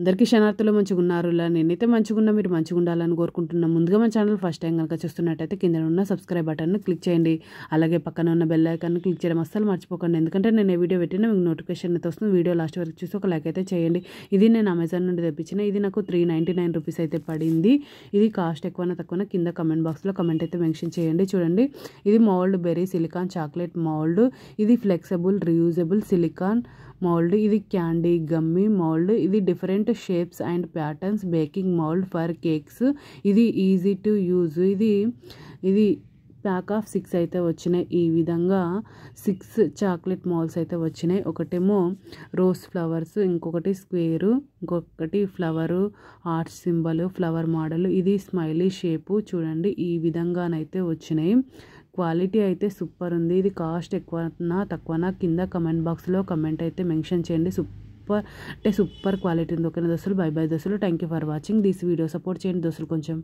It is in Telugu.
అందరికీ క్షణార్థులు మంచిగా ఉన్నారు ఇలా నేనైతే మంచిగా ఉన్నా మీరు మంచిగా ఉండాలని కోరుకుంటున్నా ముందుగా మా ఛానల్ ఫస్ట్ టైం కనుక చూస్తున్నట్టయితే కింద ఉన్న సబ్స్క్రైబ్ బటన్ను క్లిక్ చేయండి అలాగే పక్కన ఉన్న బెల్ ఐకాన్ని క్లిక్ చేయడం అస్సలు మర్చిపోకండి ఎందుకంటే నేను ఏ వీడియో పెట్టినా మీకు నోటిఫికేషన్ అయితే వస్తుంది వీడియో లాస్ట్ వరకు చూసి ఒక లైక్ అయితే చేయండి ఇది నేను అమెజాన్ నుండి తెప్పించిన ఇది నాకు త్రీ నైంటీ నైన్ రూపీస్ అయితే పడింది ఇది కాస్ట్ ఎక్కువన తక్కువ కింద కమెంట్ బాక్స్లో కమెంట్ అయితే మెన్షన్ చేయండి చూడండి ఇది mould berry silicone chocolate mould ఇది ఫ్లెక్సిబుల్ రీయూజబుల్ సిలికాన్ మౌల్డ్ ఇది క్యాండీ గమ్మీ మౌల్డ్ ఇది different shapes and patterns baking mould for cakes ఇది ఈజీ టు యూజ్ ఇది ఇది ప్యాక్ ఆఫ్ సిక్స్ అయితే వచ్చినాయి ఈ విధంగా సిక్స్ చాక్లెట్ మాల్స్ అయితే వచ్చినాయి ఒకటేమో రోజ్ ఫ్లవర్స్ ఇంకొకటి స్క్వేరు ఇంకొకటి flower art symbol flower model ఇది స్మైలీ షేపు చూడండి ఈ విధంగానైతే వచ్చినాయి క్వాలిటీ అయితే సూపర్ ఉంది ఇది కాస్ట్ ఎక్కువనా తక్కువనా కింద కమెంట్ బాక్స్లో కమెంట్ అయితే మెన్షన్ చేయండి సూపర్ అంటే సూపర్ క్వాలిటీ ఉంది ఓకేనా దోస్తులు బై బై దోస్తులు thank you for watching this video support చేయండి దోస్తులు కొంచెం